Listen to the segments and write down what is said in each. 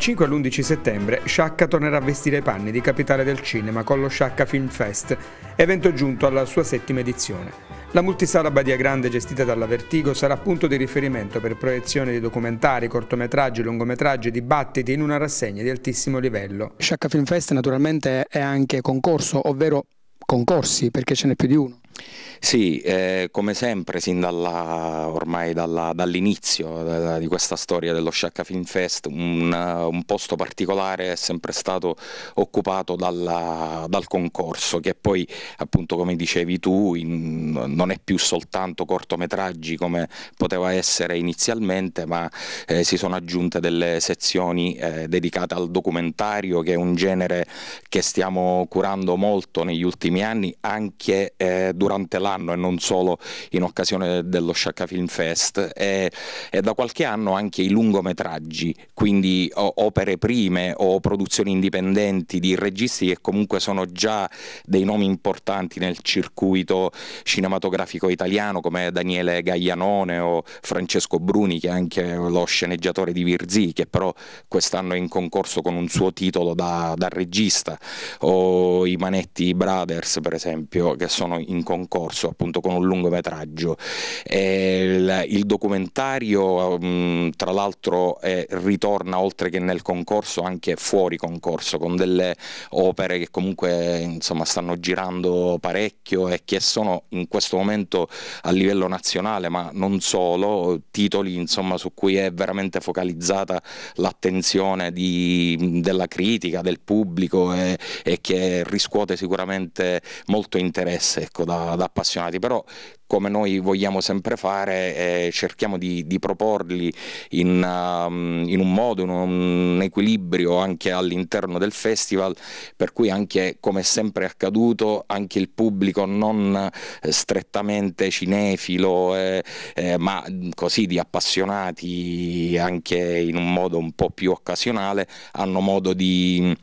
Dal 5 all'11 settembre Sciacca tornerà a vestire i panni di capitale del cinema con lo Sciacca Film Fest, evento giunto alla sua settima edizione. La multisala Badia Grande gestita dalla Vertigo sarà punto di riferimento per proiezioni di documentari, cortometraggi, lungometraggi, dibattiti in una rassegna di altissimo livello. Sciacca Film Fest naturalmente è anche concorso, ovvero concorsi perché ce n'è più di uno. Sì, eh, come sempre, sin dalla, ormai dalla, dall'inizio da, eh, di questa storia dello Sciacca Film Fest, un, un posto particolare è sempre stato occupato dalla, dal concorso, che poi, appunto, come dicevi tu, in, non è più soltanto cortometraggi come poteva essere inizialmente, ma eh, si sono aggiunte delle sezioni eh, dedicate al documentario, che è un genere che stiamo curando molto negli ultimi anni, anche eh, durante durante l'anno e non solo in occasione dello Sciacca Film Fest e, e da qualche anno anche i lungometraggi, quindi opere prime o produzioni indipendenti di registi che comunque sono già dei nomi importanti nel circuito cinematografico italiano come Daniele Gaglianone o Francesco Bruni che è anche lo sceneggiatore di Virzì che però quest'anno è in concorso con un suo titolo da, da regista o i Manetti Brothers per esempio che sono in concorso concorso appunto con un lungometraggio. Eh, il, il documentario mm, tra l'altro ritorna oltre che nel concorso anche fuori concorso con delle opere che comunque insomma, stanno girando parecchio e che sono in questo momento a livello nazionale ma non solo, titoli insomma, su cui è veramente focalizzata l'attenzione della critica, del pubblico e, eh, e, che riscuote sicuramente molto interesse ecco, da, da, appassionati, però come noi vogliamo sempre fare, eh, cerchiamo di, di proporli in, um, in, un modo, in un equilibrio anche all'interno del festival, per cui anche come è sempre accaduto, anche il pubblico non eh, strettamente cinefilo, eh, eh, ma così di appassionati anche in un modo un po' più occasionale, hanno modo di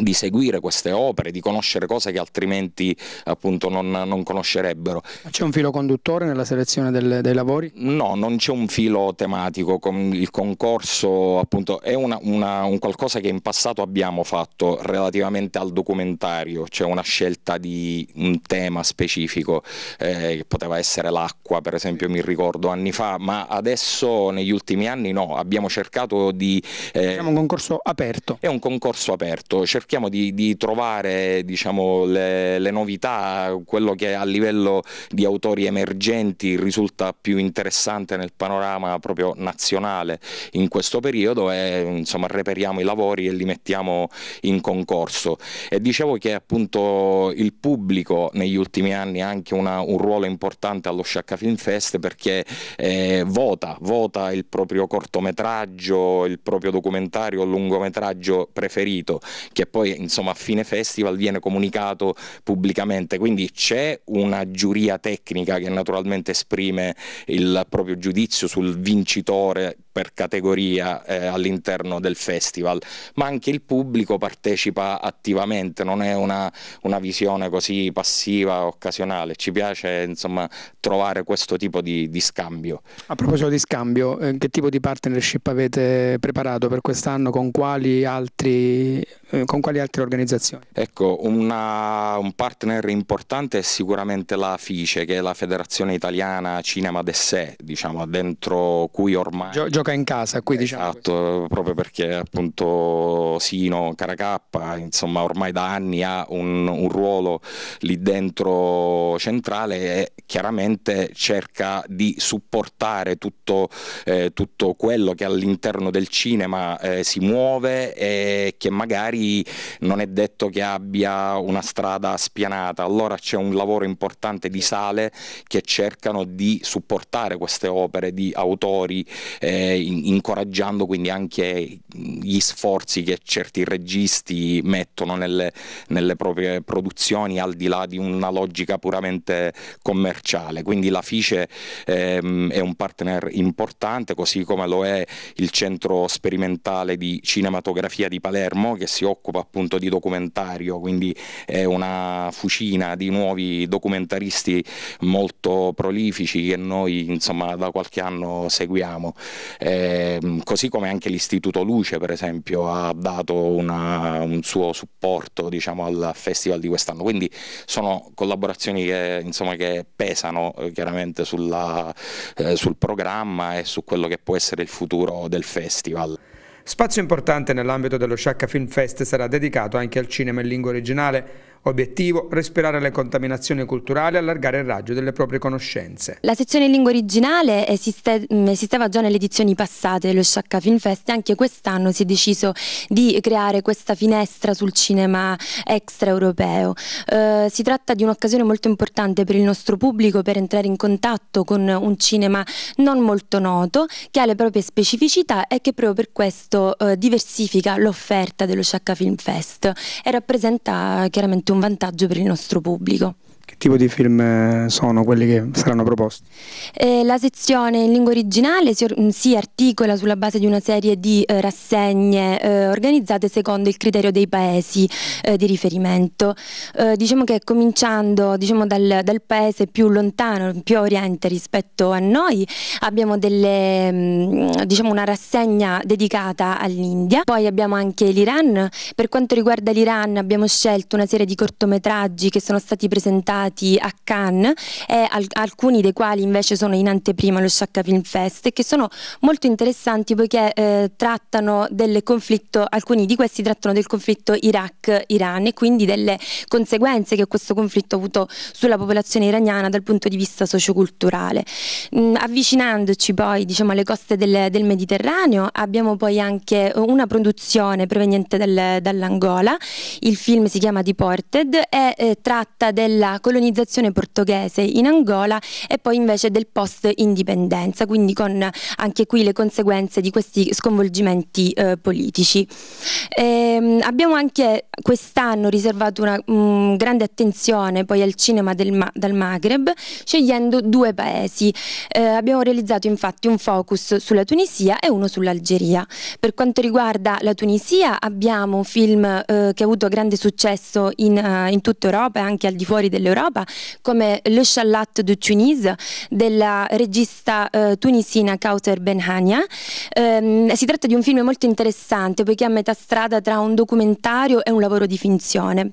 di seguire queste opere, di conoscere cose che altrimenti appunto non, non conoscerebbero. C'è un filo conduttore nella selezione del, dei lavori? No, non c'è un filo tematico, il concorso appunto è una, una, un qualcosa che in passato abbiamo fatto relativamente al documentario, c'è cioè una scelta di un tema specifico eh, che poteva essere l'acqua per esempio mi ricordo anni fa, ma adesso negli ultimi anni no, abbiamo cercato di... Eh, è diciamo un concorso aperto. È un concorso aperto, cerchiamo di, di trovare diciamo, le, le, novità, quello che a livello di autori emergenti risulta più interessante nel panorama proprio nazionale in questo periodo e insomma, reperiamo i lavori e li mettiamo in concorso. E dicevo che appunto il pubblico negli ultimi anni ha anche una, un ruolo importante allo Sciacca Film Fest perché eh, vota, vota il proprio cortometraggio, il proprio documentario o lungometraggio preferito che poi insomma, a fine festival viene comunicato pubblicamente, quindi c'è una giuria tecnica che naturalmente esprime il proprio giudizio sul vincitore per categoria eh, all'interno del festival, ma anche il pubblico partecipa attivamente, non è una, una visione così passiva, occasionale, ci piace insomma, trovare questo tipo di, di, scambio. A proposito di scambio, eh, che tipo di partnership avete preparato per quest'anno, con quali, altri, eh, con quali altre organizzazioni? Ecco, una, un partner importante è sicuramente la FICE, che è la Federazione Italiana Cinema d'Essè, diciamo, dentro cui ormai... Gio gioca in casa qui diciamo esatto proprio perché appunto Sino Caracappa insomma ormai da anni ha un, un ruolo lì dentro centrale e chiaramente cerca di supportare tutto, eh, tutto quello che all'interno del cinema eh, si muove e che magari non è detto che abbia una strada spianata allora c'è un lavoro importante di sale che cercano di supportare queste opere di autori eh, eh, incoraggiando quindi anche gli sforzi che certi registi mettono nelle, nelle, proprie produzioni al di là di una logica puramente commerciale. Quindi la FICE ehm, è un partner importante, così come lo è il Centro Sperimentale di Cinematografia di Palermo che si occupa appunto di documentario, quindi è una fucina di nuovi documentaristi molto prolifici che noi insomma da qualche anno seguiamo eh, così come anche l'Istituto Luce per esempio ha dato una, un suo supporto diciamo, al festival di quest'anno, quindi sono collaborazioni che, insomma, che pesano eh, chiaramente sulla, eh, sul programma e su quello che può essere il futuro del festival. Spazio importante nell'ambito dello Sciacca Film Fest sarà dedicato anche al cinema in lingua originale, Obiettivo, respirare le contaminazioni culturali e allargare il raggio delle proprie conoscenze. La sezione in lingua originale esiste, mm, esisteva già nelle edizioni passate dello Sciacca Film Fest e anche quest'anno si è deciso di creare questa finestra sul cinema extraeuropeo. Eh, si tratta di un'occasione molto importante per il nostro pubblico per entrare in contatto con un cinema non molto noto che ha le proprie specificità e che proprio per questo eh, diversifica l'offerta dello Sciacca Film Fest e rappresenta eh, chiaramente un vantaggio per il nostro pubblico. Che tipo di film eh, sono quelli che saranno proposti? Eh, la sezione in lingua originale si, si, articola sulla base di una serie di eh, rassegne eh, organizzate secondo il criterio dei paesi eh, di riferimento. Eh, diciamo che cominciando diciamo, dal, dal, paese più lontano, più a oriente rispetto a noi, abbiamo delle, mh, mm, diciamo una rassegna dedicata all'India, poi abbiamo anche l'Iran. Per quanto riguarda l'Iran abbiamo scelto una serie di cortometraggi che sono stati presentati presentati a Cannes e al alcuni dei quali invece sono in anteprima allo Sciacca Film Fest e che sono molto interessanti poiché eh, trattano del conflitto, alcuni di questi trattano del conflitto Iraq-Iran e quindi delle conseguenze che questo conflitto ha avuto sulla popolazione iraniana dal punto di vista socioculturale. Mm, avvicinandoci poi diciamo, alle coste del, del, Mediterraneo abbiamo poi anche una produzione proveniente del, dall'Angola, il film si chiama Deported e eh, tratta della colonizzazione portoghese in Angola e poi invece del post-indipendenza, quindi con anche qui le conseguenze di questi sconvolgimenti eh, politici. E, ehm, abbiamo anche quest'anno riservato una mh, mm, grande attenzione poi al cinema del, ma dal Maghreb, scegliendo due paesi. Eh, abbiamo realizzato infatti un focus sulla Tunisia e uno sull'Algeria. Per quanto riguarda la Tunisia abbiamo un film eh, che ha avuto grande successo in, uh, in tutta Europa e anche al di fuori dell'Europa dell'Europa, come Le Chalat de Tunis della regista eh, tunisina Kauter Benhania. Eh, si tratta di un film molto interessante poiché è a metà strada tra un documentario e un lavoro di finzione.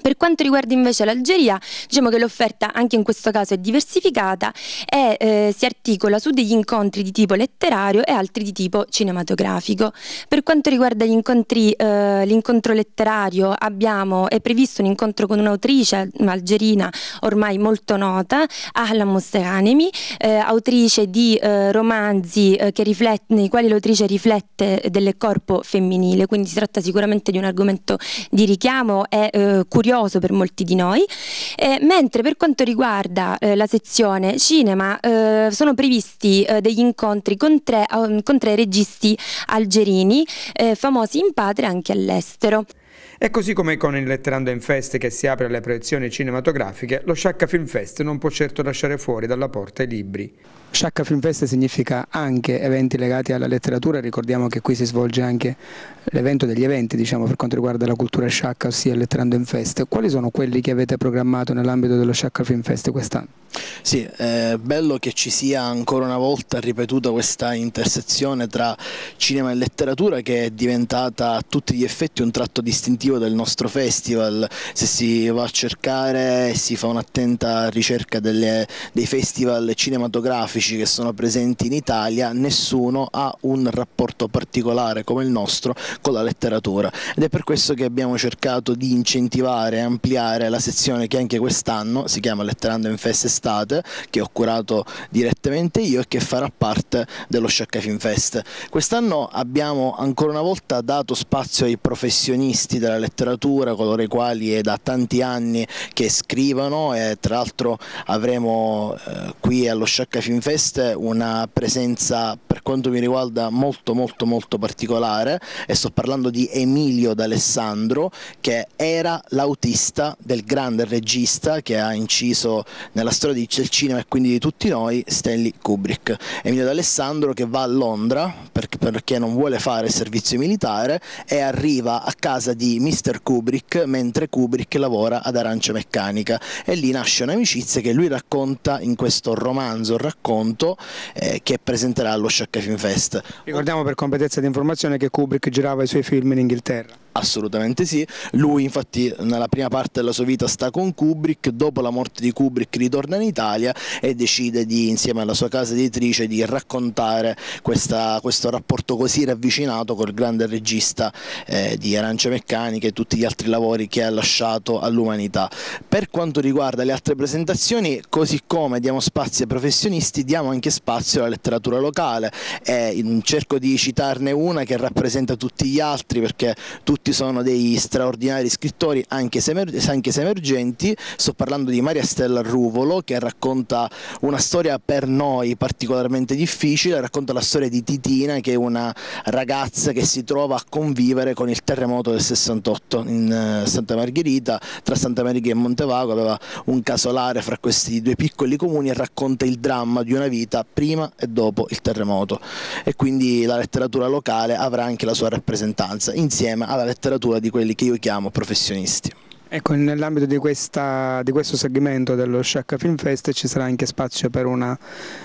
Per quanto riguarda invece l'Algeria, diciamo che l'offerta anche in questo caso è diversificata e eh, si articola su degli incontri di tipo letterario e altri di tipo cinematografico. Per quanto riguarda incontri, eh, l'incontro letterario abbiamo, è previsto un incontro con un'autrice algerina ormai molto nota, Ahla Mosteranemi, eh, autrice di eh, romanzi eh, riflette, nei quali l'autrice riflette del corpo femminile, quindi si tratta sicuramente di un argomento di richiamo e eh, curioso curioso per molti di noi, eh, mentre per quanto riguarda eh, la sezione cinema eh, sono previsti eh, degli incontri con tre, eh, con tre registi algerini, eh, famosi in patria e anche all'estero. E così come con il Letterando in Fest che si apre alle proiezioni cinematografiche, lo Sciacca Film Fest non può certo lasciare fuori dalla porta i libri. Sciacca Film Fest significa anche eventi legati alla letteratura, ricordiamo che qui si svolge anche l'evento degli eventi diciamo, per quanto riguarda la cultura sciacca, ossia Letterando in Fest. Quali sono quelli che avete programmato nell'ambito dello Sciacca Film Fest quest'anno? Sì, è eh, bello che ci sia ancora una volta ripetuta questa intersezione tra cinema e letteratura che è diventata a tutti gli effetti un tratto distintivo del nostro festival, se si va a cercare e si fa un'attenta ricerca delle, dei festival cinematografici giudici che sono presenti in Italia nessuno ha un rapporto particolare come il nostro con la letteratura ed è per questo che abbiamo cercato di incentivare e ampliare la sezione che anche quest'anno si chiama Letterando in Fest Estate che ho curato direttamente io e che farà parte dello Sciacca Film Fest. Quest'anno abbiamo ancora una volta dato spazio ai professionisti della letteratura, coloro i quali è da tanti anni che scrivono e tra l'altro avremo eh, qui allo Sciacca Film Fest feste una presenza per quanto mi riguarda molto molto molto particolare e sto parlando di Emilio D'Alessandro che era l'autista del grande regista che ha inciso nella storia del cinema e quindi di tutti noi Stanley Kubrick. Emilio D'Alessandro che va a Londra perché non vuole fare servizio militare e arriva a casa di Mr. Kubrick mentre Kubrick lavora ad Arancia Meccanica e lì nasce un'amicizia che lui racconta in questo romanzo, racconta racconto eh, che presenterà allo Sciacca Film Fest. Ricordiamo per competenza di informazione che Kubrick girava i suoi film in Inghilterra. Assolutamente sì, lui infatti nella prima parte della sua vita sta con Kubrick, dopo la morte di Kubrick ritorna in Italia e decide di, insieme alla sua casa editrice di raccontare questa, questo rapporto così ravvicinato col grande regista eh, di Arancia Meccanica e tutti gli altri lavori che ha lasciato all'umanità. Per quanto riguarda le altre presentazioni, così come diamo spazio ai professionisti, diamo anche spazio alla letteratura locale e cerco di citarne una che rappresenta tutti gli altri perché tutti sono dei straordinari scrittori anche se, anche se emergenti, sto parlando di Maria Stella Ruvolo che racconta una storia per noi particolarmente difficile, racconta la storia di Titina che è una ragazza che si trova a convivere con il terremoto del 68 in eh, Santa Margherita, tra Santa Margherita e Montevago aveva un casolare fra questi due piccoli comuni e racconta il dramma di una vita prima e dopo il terremoto e quindi la letteratura locale avrà anche la sua rappresentanza insieme alla letteratura letteratura di quelli che io chiamo professionisti. Ecco, nell'ambito di, di questo segmento dello Shack Film Fest ci sarà anche spazio per una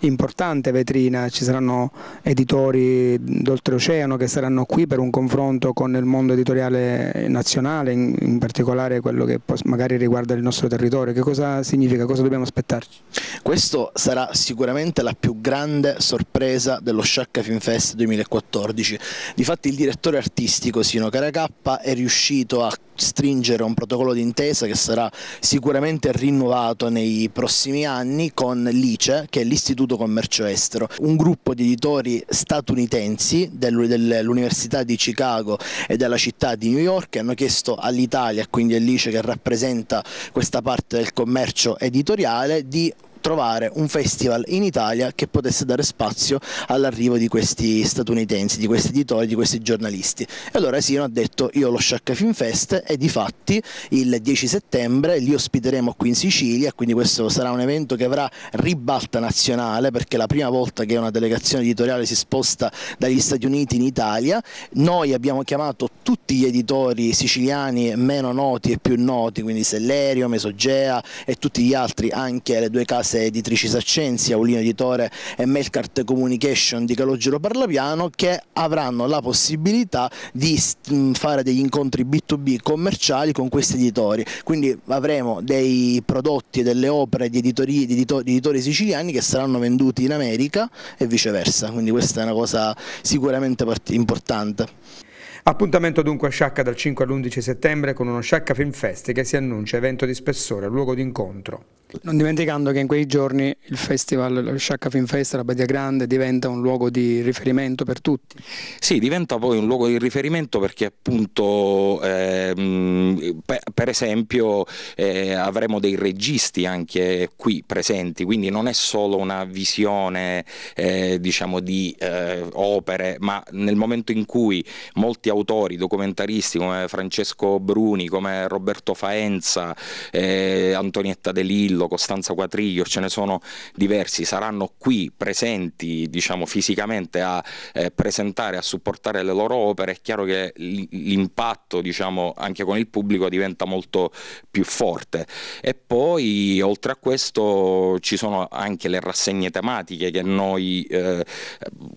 importante vetrina, ci saranno editori d'oltreoceano che saranno qui per un confronto con il mondo editoriale nazionale, in, in particolare quello che magari riguarda il nostro territorio. Che cosa significa? Cosa dobbiamo aspettarci? Questo sarà sicuramente la più grande sorpresa dello Shack Film Fest 2014. Difatti il direttore artistico Sino Caracappa è riuscito a stringere un protocollo protocollo d'intesa che sarà sicuramente rinnovato nei prossimi anni con l'ICE, che è l'Istituto Commercio Estero, un gruppo di editori statunitensi dell'Università di Chicago e della città di New York hanno chiesto all'Italia, quindi all'ICE che rappresenta questa parte del commercio editoriale, di trovare un festival in Italia che potesse dare spazio all'arrivo di questi statunitensi, di questi editori, di questi giornalisti. E allora Sino ha detto io lo Shack Film Fest e di fatti il 10 settembre li ospiteremo qui in Sicilia, quindi questo sarà un evento che avrà ribalta nazionale perché è la prima volta che una delegazione editoriale si sposta dagli Stati Uniti in Italia. Noi abbiamo chiamato tutti gli editori siciliani meno noti e più noti, quindi Sellerio, Mesogea e tutti gli altri, anche le due case case editrici Saccenzi, Aulino Editore e Melkart Communication di Calogero Parlapiano che avranno la possibilità di mm, fare degli incontri B2B commerciali con questi editori, quindi avremo dei prodotti e delle opere di editori, di, editori, di editori siciliani che saranno venduti in America e viceversa, quindi questa è una cosa sicuramente importante. Appuntamento dunque a Sciacca dal 5 all'11 settembre con uno Sciacca Film Fest che si annuncia evento di spessore, luogo d'incontro. Non dimenticando che in quei giorni il festival, lo Sciacca Film Fest, la Badia Grande, diventa un luogo di riferimento per tutti. Sì, diventa poi un luogo di riferimento perché appunto, eh, per esempio, eh, avremo dei registi anche qui presenti, quindi non è solo una visione eh, diciamo di eh, opere, ma nel momento in cui molti autori, documentaristi come Francesco Bruni, come Roberto Faenza, eh, Antonietta De Lillo, Costanza Quatriglio, ce ne sono diversi, saranno qui presenti diciamo, fisicamente a eh, presentare, a supportare le loro opere, è chiaro che l'impatto diciamo, anche con il pubblico diventa molto più forte. E poi oltre a questo ci sono anche le rassegne tematiche che noi eh,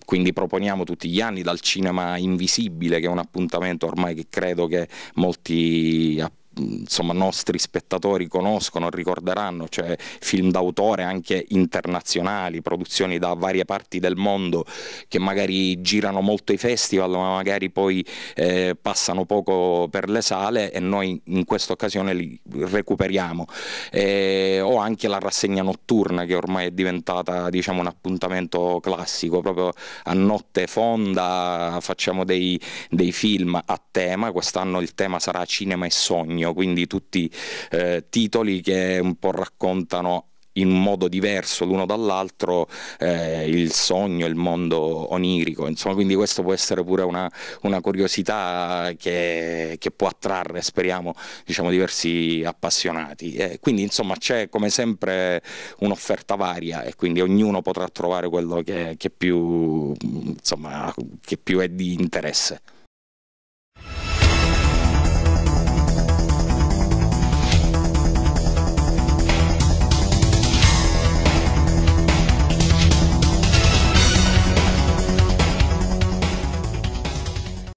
quindi proponiamo tutti gli anni dal cinema invisibile che è una appuntamento ormai che credo che molti appunti insomma, nostri spettatori conoscono, ricorderanno, cioè film d'autore anche internazionali, produzioni da varie parti del mondo che magari girano molto i festival ma magari poi eh, passano poco per le sale e noi in questa occasione li recuperiamo. Eh, ho anche la rassegna notturna che ormai è diventata diciamo, un appuntamento classico, proprio a notte fonda facciamo dei, dei film a tema, quest'anno il tema sarà cinema e sogno Cagno, quindi tutti eh, titoli che un po' raccontano in modo diverso l'uno dall'altro eh, il sogno, il mondo onirico, insomma quindi questo può essere pure una, una curiosità che, che, può attrarre, speriamo, diciamo, diversi appassionati. Eh, quindi insomma c'è come sempre un'offerta varia e quindi ognuno potrà trovare quello che, che, più, insomma, che più è di interesse.